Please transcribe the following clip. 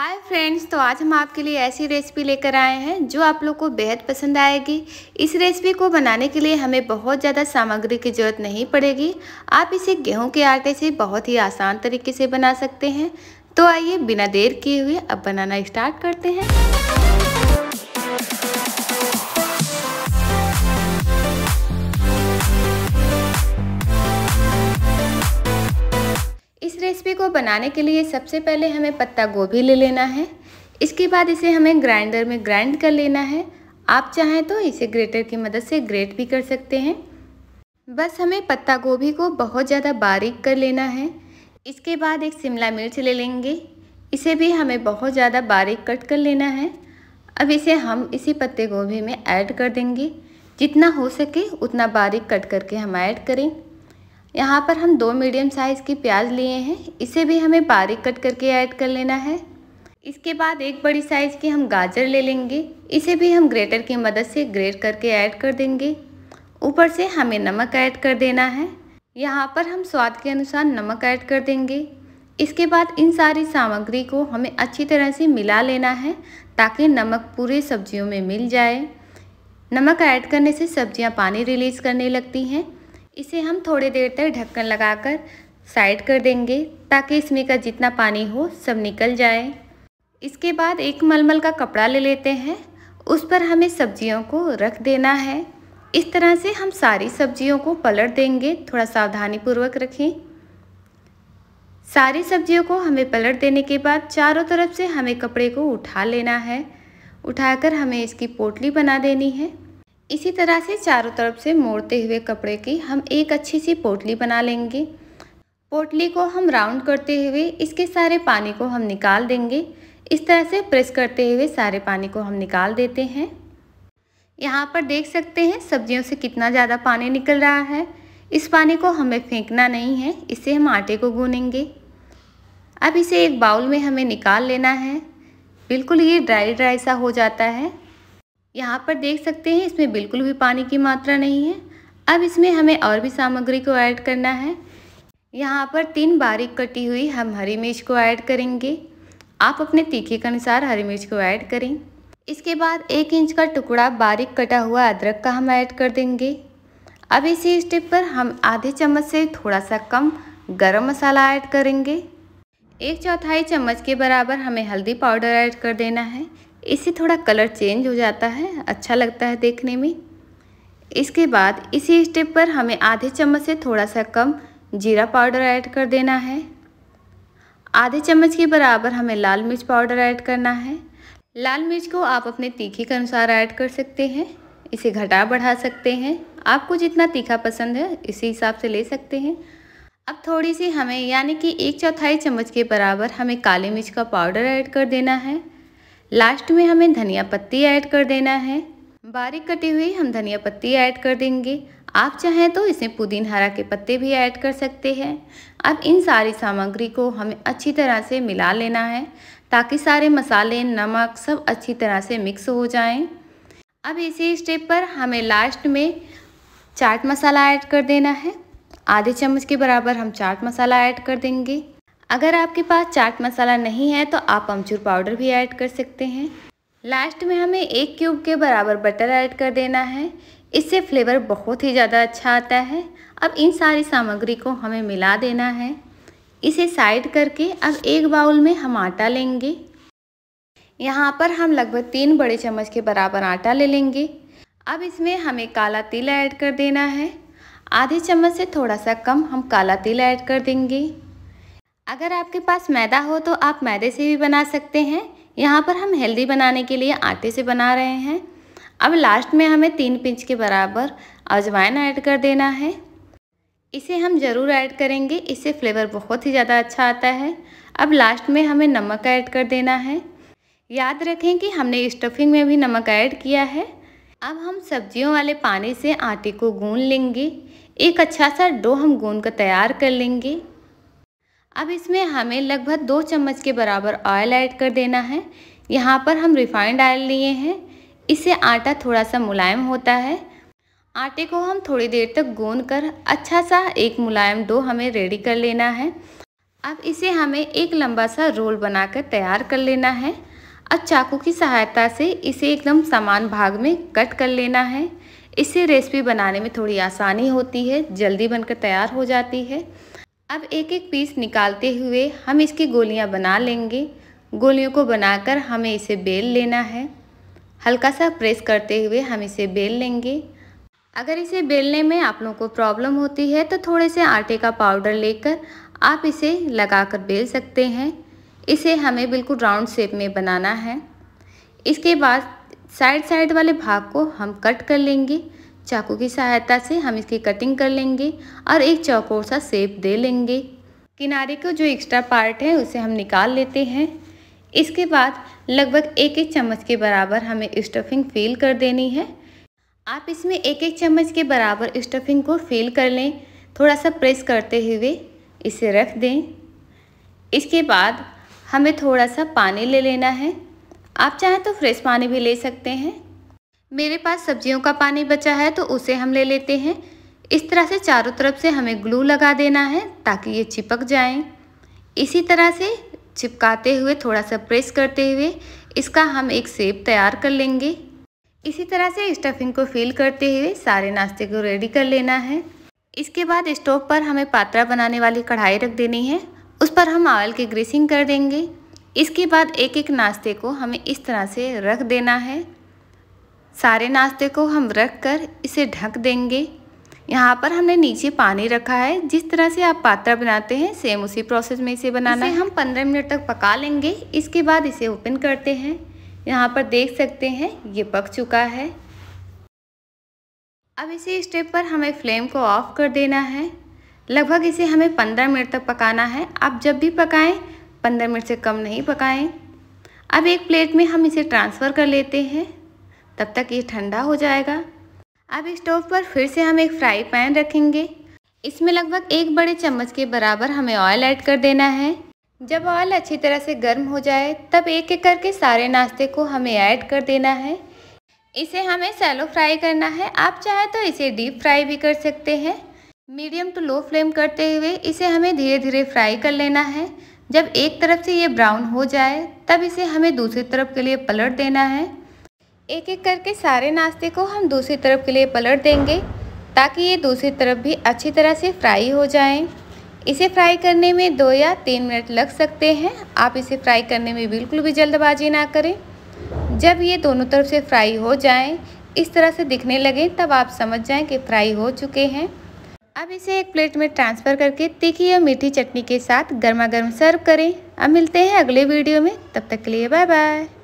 Hi friends तो आज हम आपके लिए ऐसी रेसिपी लेकर आए हैं जो आप लोग को बेहद पसंद आएगी इस रेसिपी को बनाने के लिए हमें बहुत ज़्यादा सामग्री की ज़रूरत नहीं पड़ेगी आप इसे गेहूं के आटे से बहुत ही आसान तरीके से बना सकते हैं तो आइए बिना देर किए हुए अब बनाना स्टार्ट करते हैं रेसिपी को बनाने के लिए सबसे पहले हमें पत्ता गोभी ले लेना है इसके बाद इसे हमें ग्राइंडर में ग्राइंड कर लेना है आप चाहें तो इसे ग्रेटर की मदद से ग्रेट भी कर सकते हैं बस हमें पत्ता गोभी को बहुत ज़्यादा बारीक कर लेना है इसके बाद एक शिमला मिर्च ले लेंगे इसे भी हमें बहुत ज़्यादा बारीक कट कर लेना है अब इसे हम इसी पत्ते गोभी में ऐड कर देंगे जितना हो सके उतना बारीक कट करके हम ऐड करें यहाँ पर हम दो मीडियम साइज़ की प्याज लिए हैं इसे भी हमें बारीक कट करके ऐड कर लेना है इसके बाद एक बड़ी साइज़ की हम गाजर ले लेंगे इसे भी हम ग्रेटर की मदद से ग्रेट करके ऐड कर देंगे ऊपर से हमें नमक ऐड कर देना है यहाँ पर हम स्वाद के अनुसार नमक ऐड कर देंगे इसके बाद इन सारी सामग्री को हमें अच्छी तरह से मिला लेना है ताकि नमक पूरे सब्जियों में मिल जाए नमक ऐड करने से सब्जियां पानी रिलीज़ करने लगती हैं इसे हम थोड़ी देर तक ढक्कन लगाकर साइड कर देंगे ताकि इसमें का जितना पानी हो सब निकल जाए इसके बाद एक मलमल का कपड़ा ले लेते हैं उस पर हमें सब्जियों को रख देना है इस तरह से हम सारी सब्जियों को पलट देंगे थोड़ा सावधानीपूर्वक रखें सारी सब्जियों को हमें पलट देने के बाद चारों तरफ से हमें कपड़े को उठा लेना है उठाकर हमें इसकी पोटली बना देनी है इसी तरह से चारों तरफ से मोड़ते हुए कपड़े की हम एक अच्छी सी पोटली बना लेंगे पोटली को हम राउंड करते हुए इसके सारे पानी को हम निकाल देंगे इस तरह से प्रेस करते हुए सारे पानी को हम निकाल देते हैं यहाँ पर देख सकते हैं सब्जियों से कितना ज़्यादा पानी निकल रहा है इस पानी को हमें फेंकना नहीं है इसे हम आटे को गूनेंगे अब इसे एक बाउल में हमें निकाल लेना है बिल्कुल ये ड्राई ड्राई सा हो जाता है यहाँ पर देख सकते हैं इसमें बिल्कुल भी पानी की मात्रा नहीं है अब इसमें हमें और भी सामग्री को ऐड करना है यहाँ पर तीन बारीक कटी हुई हम हरी मिर्च को ऐड करेंगे आप अपने तीखे के अनुसार हरी मिर्च को ऐड करें इसके बाद एक इंच का टुकड़ा बारीक कटा हुआ अदरक का हम ऐड कर देंगे अब इसी स्टेप पर हम आधे चम्मच से थोड़ा सा कम गरम मसाला ऐड करेंगे एक चौथाई चम्मच के बराबर हमें हल्दी पाउडर ऐड कर देना है इससे थोड़ा कलर चेंज हो जाता है अच्छा लगता है देखने में इसके बाद इसी स्टेप पर हमें आधे चम्मच से थोड़ा सा कम जीरा पाउडर ऐड कर देना है आधे चम्मच के बराबर हमें लाल मिर्च पाउडर ऐड करना है लाल मिर्च को आप अपने तीखे के अनुसार ऐड कर सकते हैं इसे घटा बढ़ा सकते हैं आपको जितना तीखा पसंद है इसी हिसाब से ले सकते हैं अब थोड़ी सी हमें यानी कि एक चौथाई चम्मच के बराबर हमें काली मिर्च का पाउडर ऐड कर देना है लास्ट में हमें धनिया पत्ती ऐड कर देना है बारीक कटी हुई हम धनिया पत्ती ऐड कर देंगे आप चाहें तो इसमें पुदीन हरा के पत्ते भी ऐड कर सकते हैं अब इन सारी सामग्री को हमें अच्छी तरह से मिला लेना है ताकि सारे मसाले नमक सब अच्छी तरह से मिक्स हो जाएं। अब इसी स्टेप पर हमें लास्ट में चाट मसाला ऐड कर देना है आधे चम्मच के बराबर हम चाट मसाला ऐड कर देंगे अगर आपके पास चाट मसाला नहीं है तो आप अमचूर पाउडर भी ऐड कर सकते हैं लास्ट में हमें एक क्यूब के बराबर बटर ऐड कर देना है इससे फ्लेवर बहुत ही ज़्यादा अच्छा आता है अब इन सारी सामग्री को हमें मिला देना है इसे साइड करके अब एक बाउल में हम आटा लेंगे यहाँ पर हम लगभग तीन बड़े चम्मच के बराबर आटा ले लेंगे अब इसमें हमें काला तिल ऐड कर देना है आधे चम्मच से थोड़ा सा कम हम काला तिल ऐड कर देंगे अगर आपके पास मैदा हो तो आप मैदे से भी बना सकते हैं यहाँ पर हम हेल्दी बनाने के लिए आटे से बना रहे हैं अब लास्ट में हमें तीन पिंच के बराबर अजवाइन ऐड कर देना है इसे हम ज़रूर ऐड करेंगे इससे फ्लेवर बहुत ही ज़्यादा अच्छा आता है अब लास्ट में हमें नमक ऐड कर देना है याद रखें कि हमने स्टफिंग में भी नमक ऐड किया है अब हम सब्जियों वाले पानी से आटे को गून लेंगे एक अच्छा सा डो हम गून कर तैयार कर लेंगे अब इसमें हमें लगभग दो चम्मच के बराबर ऑयल ऐड कर देना है यहाँ पर हम रिफाइंड ऑयल लिए हैं इससे आटा थोड़ा सा मुलायम होता है आटे को हम थोड़ी देर तक गूंद कर अच्छा सा एक मुलायम डो हमें रेडी कर लेना है अब इसे हमें एक लंबा सा रोल बनाकर तैयार कर लेना है अब चाकू की सहायता से इसे एकदम समान भाग में कट कर लेना है इससे रेसिपी बनाने में थोड़ी आसानी होती है जल्दी बनकर तैयार हो जाती है अब एक एक पीस निकालते हुए हम इसकी गोलियां बना लेंगे गोलियों को बनाकर हमें इसे बेल लेना है हल्का सा प्रेस करते हुए हम इसे बेल लेंगे अगर इसे बेलने में आप लोगों को प्रॉब्लम होती है तो थोड़े से आटे का पाउडर लेकर आप इसे लगाकर बेल सकते हैं इसे हमें बिल्कुल राउंड शेप में बनाना है इसके बाद साइड साइड वाले भाग को हम कट कर लेंगे चाकू की सहायता से हम इसकी कटिंग कर लेंगे और एक चौकोर सा सेप दे लेंगे किनारे का जो एक्स्ट्रा पार्ट है उसे हम निकाल लेते हैं इसके बाद लगभग एक एक चम्मच के बराबर हमें स्टफिंग फिल कर देनी है आप इसमें एक एक चम्मच के बराबर स्टफिंग को फिल कर लें थोड़ा सा प्रेस करते हुए इसे रख दें इसके बाद हमें थोड़ा सा पानी ले लेना है आप चाहें तो फ्रेश पानी भी ले सकते हैं मेरे पास सब्जियों का पानी बचा है तो उसे हम ले लेते हैं इस तरह से चारों तरफ से हमें ग्लू लगा देना है ताकि ये चिपक जाएं। इसी तरह से चिपकाते हुए थोड़ा सा प्रेस करते हुए इसका हम एक सेप तैयार कर लेंगे इसी तरह से स्टफिंग को फिल करते हुए सारे नाश्ते को रेडी कर लेना है इसके बाद स्टोव पर हमें पात्रा बनाने वाली कढ़ाई रख देनी है उस पर हम ऑयल की ग्रीसिंग कर देंगे इसके बाद एक एक नाश्ते को हमें इस तरह से रख देना है सारे नाश्ते को हम रख कर इसे ढक देंगे यहाँ पर हमने नीचे पानी रखा है जिस तरह से आप पात्रा बनाते हैं सेम उसी प्रोसेस में इसे बनाना इसे हम 15 मिनट तक पका लेंगे इसके बाद इसे ओपन करते हैं यहाँ पर देख सकते हैं ये पक चुका है अब इसी स्टेप पर हमें फ्लेम को ऑफ कर देना है लगभग इसे हमें पंद्रह मिनट तक पकाना है आप जब भी पकाएं पंद्रह मिनट से कम नहीं पकाएं अब एक प्लेट में हम इसे ट्रांसफ़र कर लेते हैं तब तक ये ठंडा हो जाएगा अब स्टोव पर फिर से हम एक फ्राई पैन रखेंगे इसमें लगभग एक बड़े चम्मच के बराबर हमें ऑयल ऐड कर देना है जब ऑयल अच्छी तरह से गर्म हो जाए तब एक एक करके सारे नाश्ते को हमें ऐड कर देना है इसे हमें सैलो फ्राई करना है आप चाहे तो इसे डीप फ्राई भी कर सकते हैं मीडियम टू लो फ्लेम करते हुए इसे हमें धीरे धीरे फ्राई कर लेना है जब एक तरफ से ये ब्राउन हो जाए तब इसे हमें दूसरी तरफ के लिए पलट देना है एक एक करके सारे नाश्ते को हम दूसरी तरफ के लिए पलट देंगे ताकि ये दूसरी तरफ भी अच्छी तरह से फ्राई हो जाएं। इसे फ्राई करने में दो या तीन मिनट लग सकते हैं आप इसे फ्राई करने में बिल्कुल भी जल्दबाजी ना करें जब ये दोनों तरफ से फ्राई हो जाएं, इस तरह से दिखने लगें तब आप समझ जाएं कि फ्राई हो चुके हैं अब इसे एक प्लेट में ट्रांसफ़र करके तीखी या मीठी चटनी के साथ गर्मा गर्म सर्व करें अब मिलते हैं अगले वीडियो में तब तक के लिए बाय बाय